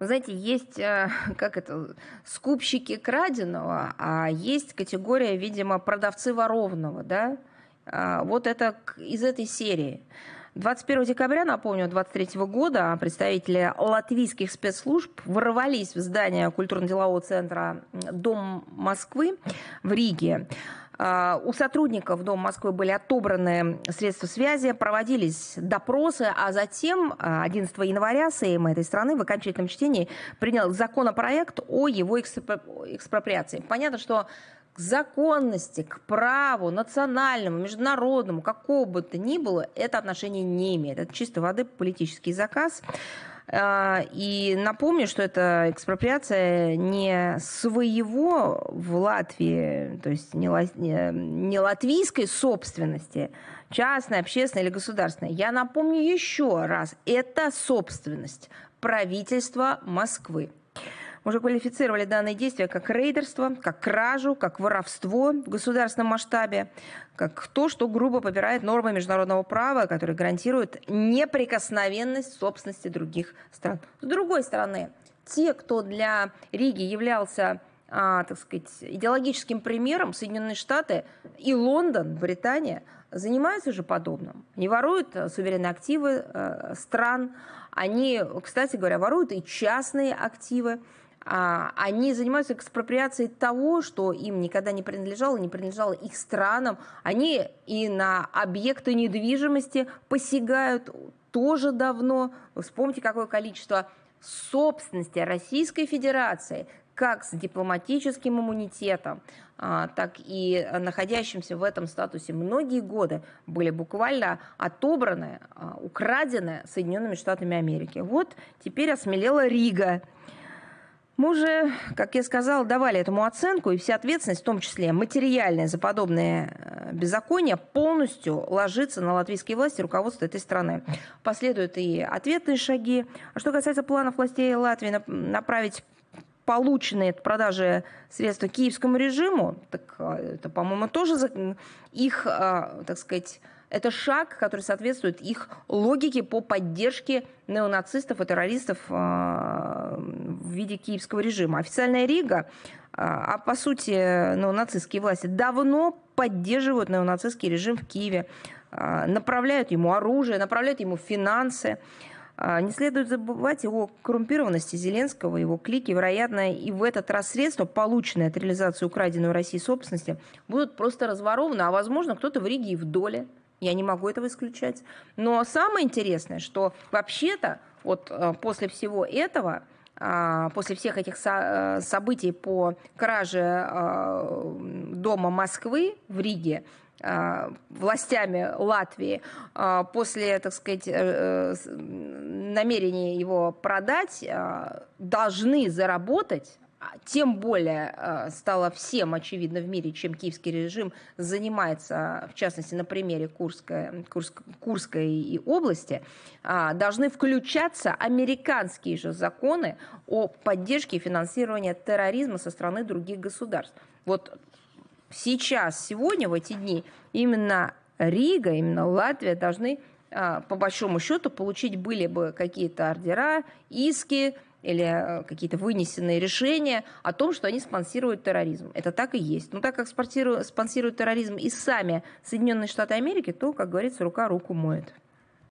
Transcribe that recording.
Вы знаете, есть, э, как это, скупщики краденого, а есть категория, видимо, продавцы воровного, да? А, вот это из этой серии. 21 декабря, напомню, 23 года представители латвийских спецслужб ворвались в здание культурно-делового центра «Дом Москвы» в Риге. А, у сотрудников Дома Москвы были отобраны средства связи, проводились допросы, а затем 11 а, января Сейм этой страны в окончательном чтении принял законопроект о его экспроприации. Понятно, что к законности, к праву, национальному, международному, какого бы то ни было, это отношение не имеет. Это чисто воды политический заказ. А, и напомню, что это экспроприация не своего в Латвии, то есть не латвийской собственности, частной, общественной или государственной. Я напомню еще раз, это собственность правительства Москвы уже квалифицировали данные действия как рейдерство, как кражу, как воровство в государственном масштабе, как то, что грубо попирает нормы международного права, которые гарантируют неприкосновенность собственности других стран. С другой стороны, те, кто для Риги являлся а, так сказать, идеологическим примером Соединенные Штаты и Лондон, Британия, занимаются же подобным. Они воруют а, суверенные активы а, стран, они, кстати говоря, воруют и частные активы. А, они занимаются экспроприацией того, что им никогда не принадлежало, не принадлежало их странам. Они и на объекты недвижимости посягают тоже давно. Вспомните, какое количество собственности Российской Федерации как с дипломатическим иммунитетом, а, так и находящимся в этом статусе многие годы были буквально отобраны, а, украдены Соединенными Штатами Америки. Вот теперь осмелела Рига. Мы уже, как я сказала, давали этому оценку, и вся ответственность, в том числе материальная за подобное э, беззакония, полностью ложится на латвийские власти руководство этой страны. Последуют и ответные шаги. А что касается планов властей Латвии направить полученные от продажи средства киевскому режиму, так э, это, по-моему, тоже их, э, так сказать, это шаг, который соответствует их логике по поддержке неонацистов и террористов в виде киевского режима. Официальная Рига, а, а по сути э, нацистские власти, давно поддерживают нацистский режим в Киеве, а, направляют ему оружие, направляют ему финансы. А, не следует забывать его коррумпированности Зеленского, его клики. Вероятно, и в этот раз средства, полученные от реализации украденной у России собственности, будут просто разворованы, а возможно, кто-то в Риге и в доле. Я не могу этого исключать. Но самое интересное, что вообще-то вот э, после всего этого а, после всех этих э, событий по краже а, дома Москвы в Риге а, властями Латвии после, так сказать, э, э, намерения его продать, должны заработать а, тем более а, стало всем очевидно в мире, чем киевский режим занимается, в частности, на примере Курской, Курск, Курской и области, а, должны включаться американские же законы о поддержке и финансировании терроризма со стороны других государств. Вот сейчас, сегодня, в эти дни, именно Рига, именно Латвия должны по большому счету получить были бы какие-то ордера, иски, или э, какие-то вынесенные решения о том, что они спонсируют терроризм. Это так и есть. Но так как спонсируют терроризм и сами Соединенные Штаты Америки, то, как говорится, рука руку моет.